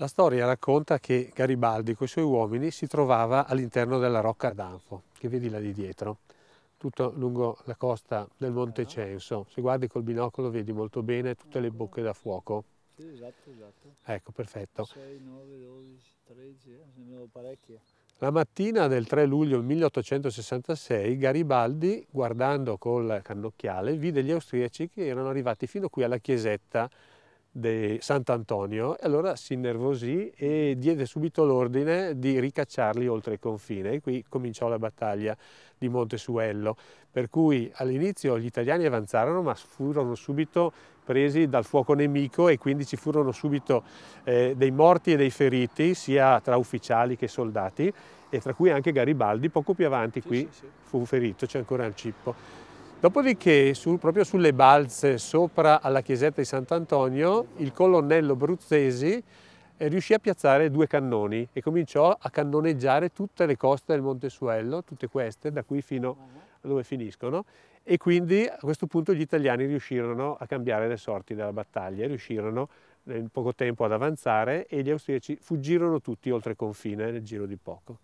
La storia racconta che Garibaldi con i suoi uomini si trovava all'interno della rocca d'Anfo, che vedi là di dietro, tutto lungo la costa del Monte Censo. Se guardi col binocolo vedi molto bene tutte le bocche da fuoco. Sì, esatto, esatto. Ecco, perfetto. 6, 9, 12, 13, eh, ne avevo parecchie. La mattina del 3 luglio 1866 Garibaldi, guardando col cannocchiale, vide gli austriaci che erano arrivati fino qui alla chiesetta di Sant'Antonio e allora si innervosì e diede subito l'ordine di ricacciarli oltre il confine e qui cominciò la battaglia di Montesuello per cui all'inizio gli italiani avanzarono ma furono subito presi dal fuoco nemico e quindi ci furono subito eh, dei morti e dei feriti sia tra ufficiali che soldati e tra cui anche Garibaldi poco più avanti sì, qui sì, sì. fu ferito, c'è ancora il cippo. Dopodiché, su, proprio sulle balze sopra alla chiesetta di Sant'Antonio, il colonnello Bruzzesi eh, riuscì a piazzare due cannoni e cominciò a cannoneggiare tutte le coste del Montesuello, tutte queste, da qui fino a dove finiscono, e quindi a questo punto gli italiani riuscirono a cambiare le sorti della battaglia, riuscirono in poco tempo ad avanzare e gli austriaci fuggirono tutti oltre confine nel giro di poco.